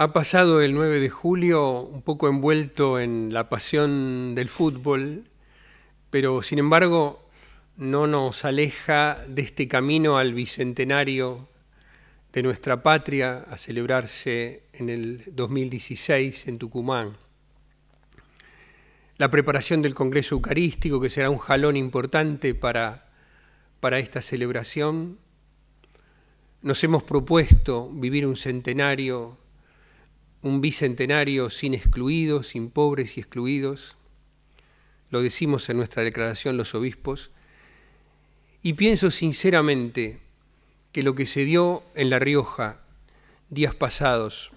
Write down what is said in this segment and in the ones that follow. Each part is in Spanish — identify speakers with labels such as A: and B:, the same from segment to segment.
A: ha pasado el 9 de julio un poco envuelto en la pasión del fútbol, pero sin embargo no nos aleja de este camino al bicentenario de nuestra patria a celebrarse en el 2016 en Tucumán. La preparación del Congreso Eucarístico, que será un jalón importante para, para esta celebración. Nos hemos propuesto vivir un centenario un bicentenario sin excluidos, sin pobres y excluidos, lo decimos en nuestra declaración los obispos, y pienso sinceramente que lo que se dio en La Rioja días pasados,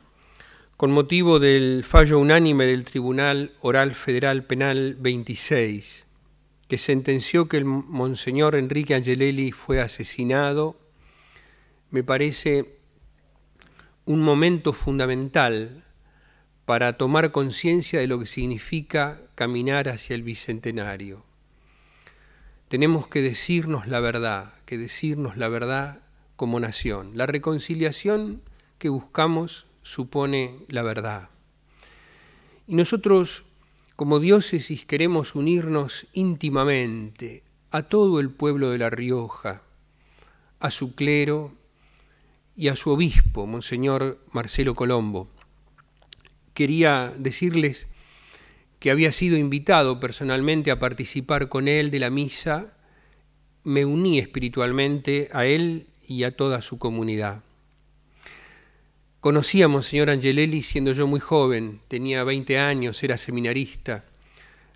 A: con motivo del fallo unánime del Tribunal Oral Federal Penal 26, que sentenció que el monseñor Enrique Angelelli fue asesinado, me parece un momento fundamental para tomar conciencia de lo que significa caminar hacia el Bicentenario. Tenemos que decirnos la verdad, que decirnos la verdad como nación. La reconciliación que buscamos supone la verdad. Y nosotros, como diócesis, queremos unirnos íntimamente a todo el pueblo de La Rioja, a su clero, y a su obispo, Monseñor Marcelo Colombo. Quería decirles que había sido invitado personalmente a participar con él de la misa, me uní espiritualmente a él y a toda su comunidad. Conocí a Monseñor Angelelli siendo yo muy joven, tenía 20 años, era seminarista.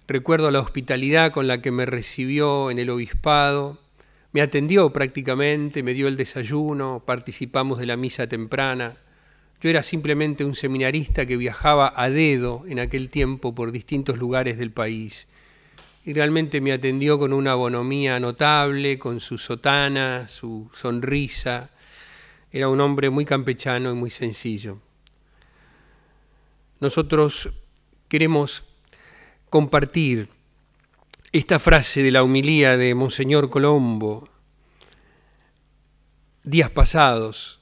A: Recuerdo la hospitalidad con la que me recibió en el obispado, me atendió prácticamente, me dio el desayuno, participamos de la misa temprana. Yo era simplemente un seminarista que viajaba a dedo en aquel tiempo por distintos lugares del país. Y realmente me atendió con una bonomía notable, con su sotana, su sonrisa. Era un hombre muy campechano y muy sencillo. Nosotros queremos compartir esta frase de la humilía de Monseñor Colombo, días pasados,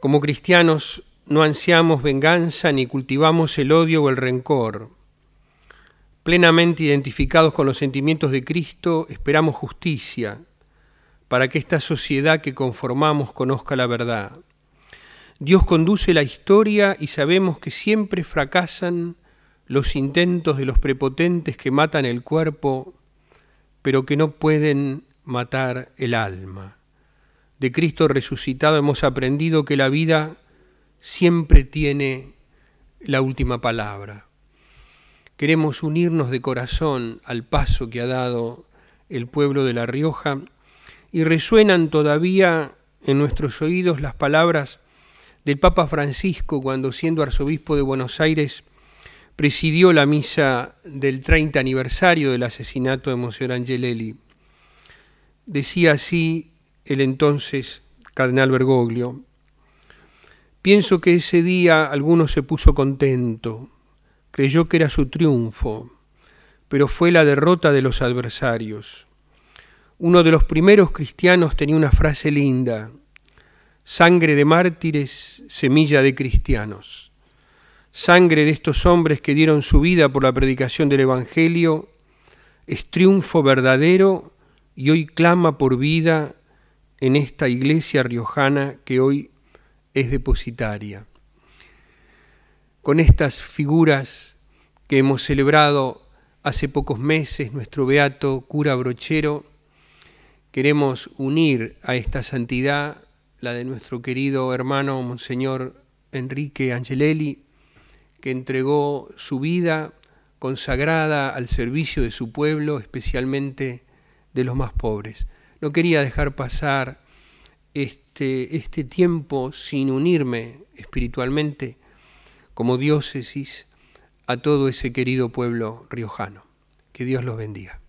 A: como cristianos no ansiamos venganza ni cultivamos el odio o el rencor. Plenamente identificados con los sentimientos de Cristo, esperamos justicia para que esta sociedad que conformamos conozca la verdad. Dios conduce la historia y sabemos que siempre fracasan los intentos de los prepotentes que matan el cuerpo, pero que no pueden matar el alma. De Cristo resucitado hemos aprendido que la vida siempre tiene la última palabra. Queremos unirnos de corazón al paso que ha dado el pueblo de La Rioja y resuenan todavía en nuestros oídos las palabras del Papa Francisco cuando siendo arzobispo de Buenos Aires presidió la misa del 30 aniversario del asesinato de Monseñor Angelelli. Decía así el entonces cardenal Bergoglio, pienso que ese día alguno se puso contento, creyó que era su triunfo, pero fue la derrota de los adversarios. Uno de los primeros cristianos tenía una frase linda, sangre de mártires, semilla de cristianos sangre de estos hombres que dieron su vida por la predicación del Evangelio, es triunfo verdadero y hoy clama por vida en esta iglesia riojana que hoy es depositaria. Con estas figuras que hemos celebrado hace pocos meses, nuestro beato cura brochero, queremos unir a esta santidad la de nuestro querido hermano Monseñor Enrique Angelelli, que entregó su vida consagrada al servicio de su pueblo, especialmente de los más pobres. No quería dejar pasar este, este tiempo sin unirme espiritualmente como diócesis a todo ese querido pueblo riojano. Que Dios los bendiga.